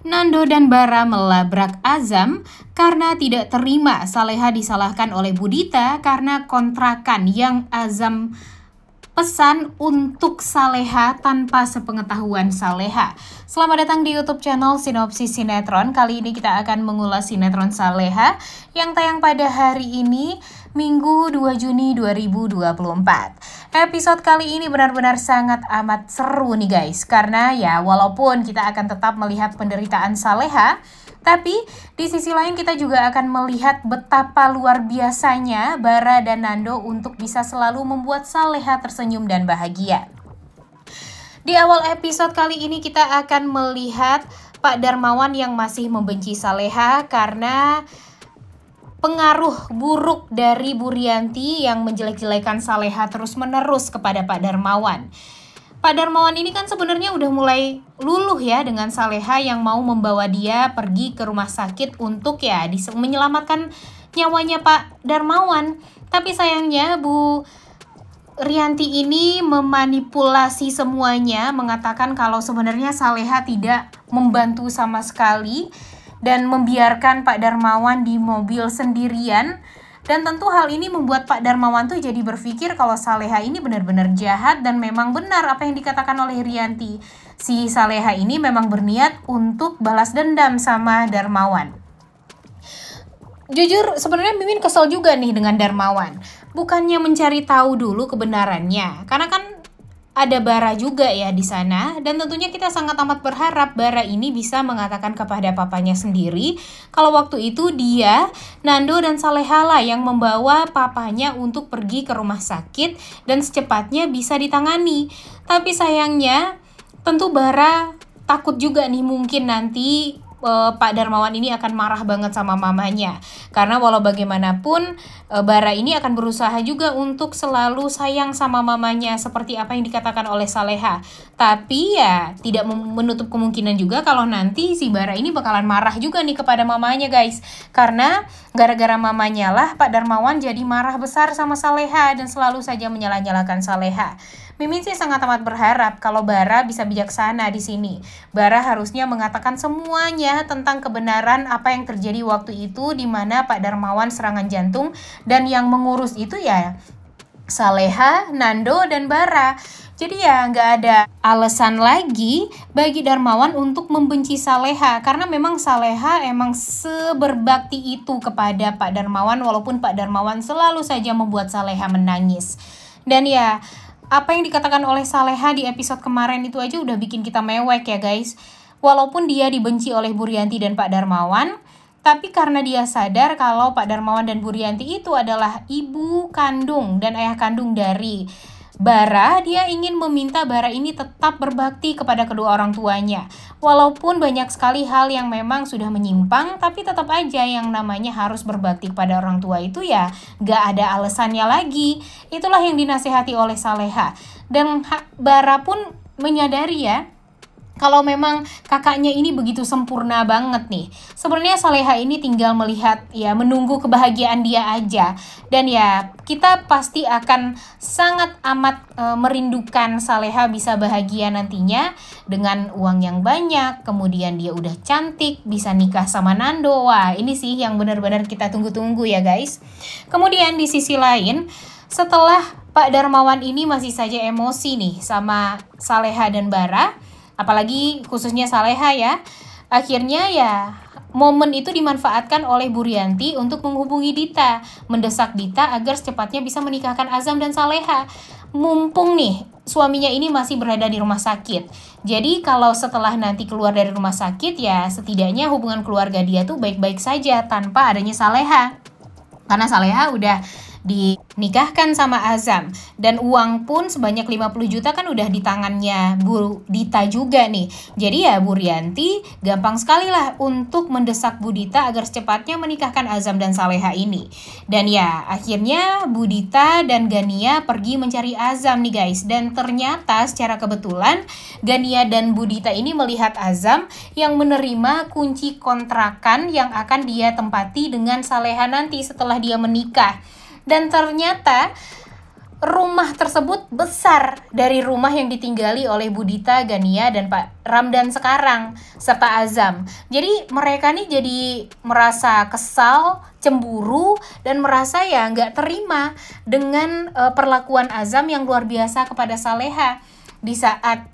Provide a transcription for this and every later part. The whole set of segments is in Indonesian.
Nando dan Bara melabrak Azam karena tidak terima Saleha disalahkan oleh Budita karena kontrakan yang Azam pesan untuk saleha tanpa sepengetahuan saleha. Selamat datang di YouTube channel Sinopsis Sinetron. Kali ini kita akan mengulas sinetron saleha yang tayang pada hari ini Minggu 2 Juni 2024. Episode kali ini benar-benar sangat amat seru nih guys karena ya walaupun kita akan tetap melihat penderitaan Saleha, tapi di sisi lain kita juga akan melihat betapa luar biasanya Bara dan Nando untuk bisa selalu membuat Saleha tersenyum dan bahagia. Di awal episode kali ini kita akan melihat Pak Darmawan yang masih membenci Saleha karena pengaruh buruk dari Burianti yang menjelek-jelekan Saleha terus-menerus kepada Pak Darmawan. Pak Darmawan ini kan sebenarnya udah mulai luluh ya dengan Saleha yang mau membawa dia pergi ke rumah sakit untuk ya menyelamatkan nyawanya Pak Darmawan. Tapi sayangnya Bu Rianti ini memanipulasi semuanya mengatakan kalau sebenarnya Saleha tidak membantu sama sekali dan membiarkan Pak Darmawan di mobil sendirian dan tentu hal ini membuat Pak Darmawan tuh jadi berpikir kalau Saleha ini benar-benar jahat dan memang benar apa yang dikatakan oleh Rianti. Si Saleha ini memang berniat untuk balas dendam sama Darmawan. Jujur sebenarnya Mimin kesel juga nih dengan Darmawan. Bukannya mencari tahu dulu kebenarannya. Karena kan ada bara juga ya di sana dan tentunya kita sangat amat berharap bara ini bisa mengatakan kepada papanya sendiri kalau waktu itu dia Nando dan Salehala yang membawa papanya untuk pergi ke rumah sakit dan secepatnya bisa ditangani. Tapi sayangnya tentu bara takut juga nih mungkin nanti uh, Pak Darmawan ini akan marah banget sama mamanya karena walau bagaimanapun uh, Bara ini akan berusaha juga untuk selalu sayang sama mamanya seperti apa yang dikatakan oleh Saleha tapi ya tidak menutup kemungkinan juga kalau nanti si Bara ini bakalan marah juga nih kepada mamanya guys karena gara-gara mamanya lah Pak Darmawan jadi marah besar sama Saleha dan selalu saja menyalah-nyalakan Saleha Mimin sih sangat amat berharap kalau Bara bisa bijaksana di sini. Bara harusnya mengatakan semuanya tentang kebenaran apa yang terjadi waktu itu di mana Pak Darmawan serangan jantung dan yang mengurus itu ya Saleha, Nando, dan Bara. Jadi ya nggak ada alasan lagi bagi Darmawan untuk membenci Saleha karena memang Saleha emang seberbakti itu kepada Pak Darmawan walaupun Pak Darmawan selalu saja membuat Saleha menangis. Dan ya apa yang dikatakan oleh Saleha di episode kemarin itu aja udah bikin kita mewek ya guys. Walaupun dia dibenci oleh Burianti dan Pak Darmawan, tapi karena dia sadar kalau Pak Darmawan dan Burianti itu adalah ibu kandung dan ayah kandung dari Bara, dia ingin meminta Bara ini tetap berbakti kepada kedua orang tuanya. Walaupun banyak sekali hal yang memang sudah menyimpang, tapi tetap aja yang namanya harus berbakti kepada orang tua itu ya gak ada alasannya lagi. Itulah yang dinasehati oleh Saleha. Dan Bara pun menyadari ya, kalau memang kakaknya ini begitu sempurna banget nih. Sebenarnya Saleha ini tinggal melihat ya menunggu kebahagiaan dia aja. Dan ya kita pasti akan sangat amat e, merindukan Saleha bisa bahagia nantinya dengan uang yang banyak, kemudian dia udah cantik, bisa nikah sama Nando. Wah, ini sih yang benar-benar kita tunggu-tunggu ya, guys. Kemudian di sisi lain, setelah Pak Darmawan ini masih saja emosi nih sama Saleha dan Bara apalagi khususnya Saleha ya. Akhirnya ya momen itu dimanfaatkan oleh Burianti untuk menghubungi Dita, mendesak Dita agar secepatnya bisa menikahkan Azam dan Saleha. Mumpung nih suaminya ini masih berada di rumah sakit. Jadi kalau setelah nanti keluar dari rumah sakit ya setidaknya hubungan keluarga dia tuh baik-baik saja tanpa adanya Saleha. Karena Saleha udah dinikahkan sama Azam dan uang pun sebanyak 50 juta kan udah di tangannya Bu Dita juga nih. Jadi ya Bu Rianti gampang sekali lah untuk mendesak Bu Dita agar secepatnya menikahkan Azam dan Saleha ini. Dan ya akhirnya Bu Dita dan Gania pergi mencari Azam nih guys dan ternyata secara kebetulan Gania dan Bu Dita ini melihat Azam yang menerima kunci kontrakan yang akan dia tempati dengan Saleha nanti setelah dia menikah dan ternyata rumah tersebut besar dari rumah yang ditinggali oleh Budita, Gania, dan Pak Ramdan sekarang, serta Azam. Jadi mereka nih jadi merasa kesal, cemburu, dan merasa ya nggak terima dengan uh, perlakuan Azam yang luar biasa kepada Saleha. Di saat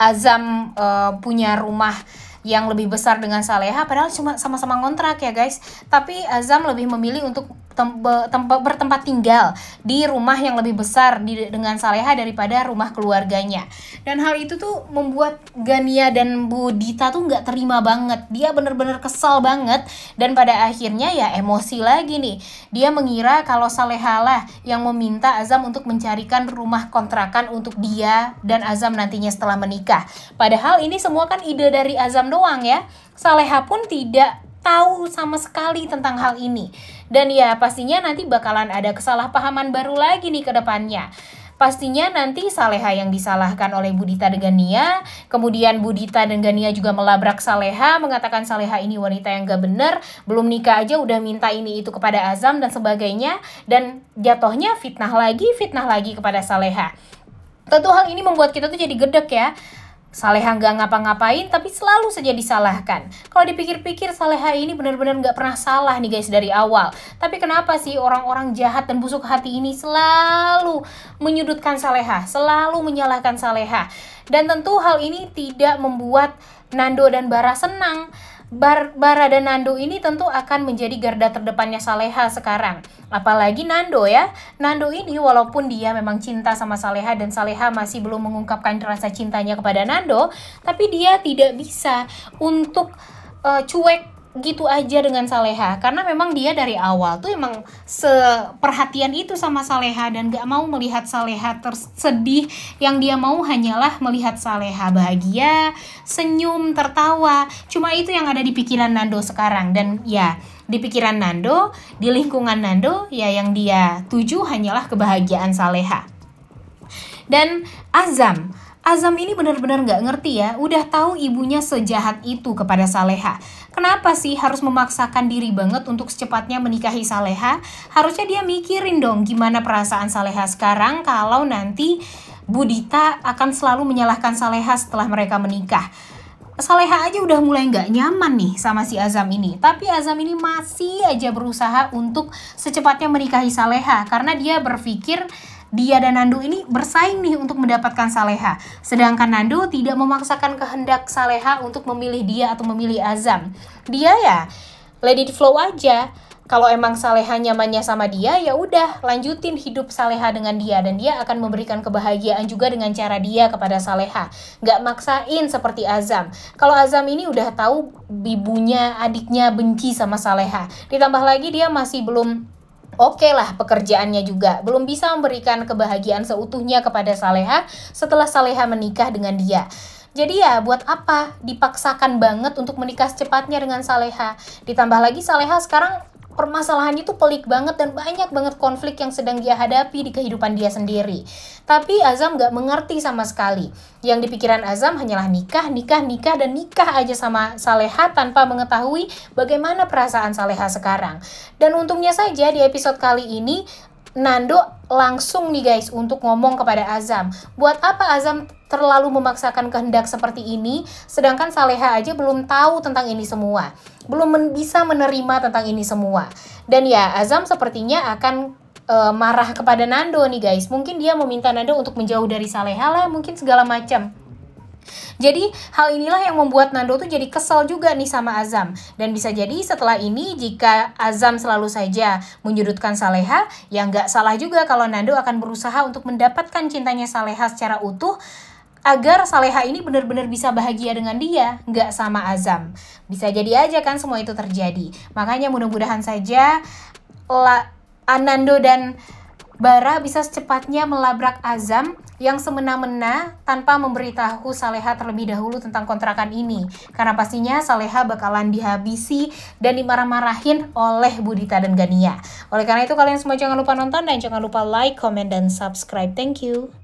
Azam uh, punya rumah yang lebih besar dengan Saleha padahal cuma sama-sama ngontrak ya guys tapi Azam lebih memilih untuk tempat tempe, bertempat tinggal di rumah yang lebih besar di, dengan Saleha daripada rumah keluarganya. Dan hal itu tuh membuat Gania dan Bu Dita tuh nggak terima banget. Dia bener-bener kesal banget dan pada akhirnya ya emosi lagi nih. Dia mengira kalau Saleha lah yang meminta Azam untuk mencarikan rumah kontrakan untuk dia dan Azam nantinya setelah menikah. Padahal ini semua kan ide dari Azam doang ya. Saleha pun tidak tahu sama sekali tentang hal ini. Dan ya pastinya nanti bakalan ada kesalahpahaman baru lagi nih ke depannya. Pastinya nanti Saleha yang disalahkan oleh Budita dengan Nia, kemudian Budita dan Gania juga melabrak Saleha, mengatakan Saleha ini wanita yang gak bener, belum nikah aja udah minta ini itu kepada Azam dan sebagainya, dan jatohnya fitnah lagi, fitnah lagi kepada Saleha. Tentu hal ini membuat kita tuh jadi gedek ya. Saleha nggak ngapa-ngapain tapi selalu saja disalahkan. Kalau dipikir-pikir Saleha ini benar-benar nggak pernah salah nih guys dari awal. Tapi kenapa sih orang-orang jahat dan busuk hati ini selalu menyudutkan Saleha, selalu menyalahkan Saleha. Dan tentu hal ini tidak membuat Nando dan Bara senang Bar Bara dan Nando ini tentu akan menjadi garda terdepannya Saleha sekarang. Apalagi Nando ya. Nando ini walaupun dia memang cinta sama Saleha dan Saleha masih belum mengungkapkan rasa cintanya kepada Nando, tapi dia tidak bisa untuk uh, cuek gitu aja dengan Saleha karena memang dia dari awal tuh emang seperhatian itu sama Saleha dan gak mau melihat Saleha tersedih yang dia mau hanyalah melihat Saleha bahagia senyum tertawa cuma itu yang ada di pikiran Nando sekarang dan ya di pikiran Nando di lingkungan Nando ya yang dia tuju hanyalah kebahagiaan Saleha dan Azam Azam ini benar-benar nggak ngerti ya, udah tahu ibunya sejahat itu kepada Saleha. Kenapa sih harus memaksakan diri banget untuk secepatnya menikahi Saleha? Harusnya dia mikirin dong gimana perasaan Saleha sekarang kalau nanti Budita akan selalu menyalahkan Saleha setelah mereka menikah. Saleha aja udah mulai nggak nyaman nih sama si Azam ini. Tapi Azam ini masih aja berusaha untuk secepatnya menikahi Saleha karena dia berpikir dia dan Nandu ini bersaing nih untuk mendapatkan Saleha. Sedangkan Nandu tidak memaksakan kehendak Saleha untuk memilih dia atau memilih Azam. Dia ya let it flow aja. Kalau emang Saleha nyamannya sama dia, ya udah lanjutin hidup Saleha dengan dia dan dia akan memberikan kebahagiaan juga dengan cara dia kepada Saleha. Gak maksain seperti Azam. Kalau Azam ini udah tahu bibunya, adiknya benci sama Saleha. Ditambah lagi dia masih belum oke okay lah pekerjaannya juga. Belum bisa memberikan kebahagiaan seutuhnya kepada Saleha setelah Saleha menikah dengan dia. Jadi ya buat apa dipaksakan banget untuk menikah secepatnya dengan Saleha. Ditambah lagi Saleha sekarang permasalahannya tuh pelik banget dan banyak banget konflik yang sedang dia hadapi di kehidupan dia sendiri. Tapi Azam gak mengerti sama sekali. Yang di pikiran Azam hanyalah nikah, nikah, nikah, dan nikah aja sama Saleha tanpa mengetahui bagaimana perasaan Saleha sekarang. Dan untungnya saja di episode kali ini Nando langsung nih guys untuk ngomong kepada Azam. Buat apa Azam terlalu memaksakan kehendak seperti ini sedangkan Saleha aja belum tahu tentang ini semua. Belum men bisa menerima tentang ini semua. Dan ya Azam sepertinya akan uh, marah kepada Nando nih guys. Mungkin dia meminta Nando untuk menjauh dari Saleha lah, mungkin segala macam. Jadi hal inilah yang membuat Nando tuh jadi kesel juga nih sama Azam. Dan bisa jadi setelah ini jika Azam selalu saja menyudutkan Saleha, ya nggak salah juga kalau Nando akan berusaha untuk mendapatkan cintanya Saleha secara utuh agar Saleha ini benar-benar bisa bahagia dengan dia, nggak sama Azam. Bisa jadi aja kan semua itu terjadi. Makanya mudah-mudahan saja La, Anando dan Bara bisa secepatnya melabrak Azam yang semena-mena tanpa memberitahu Saleha terlebih dahulu tentang kontrakan ini. Karena pastinya Saleha bakalan dihabisi dan dimarah-marahin oleh Budita dan Gania. Oleh karena itu kalian semua jangan lupa nonton dan jangan lupa like, comment, dan subscribe. Thank you.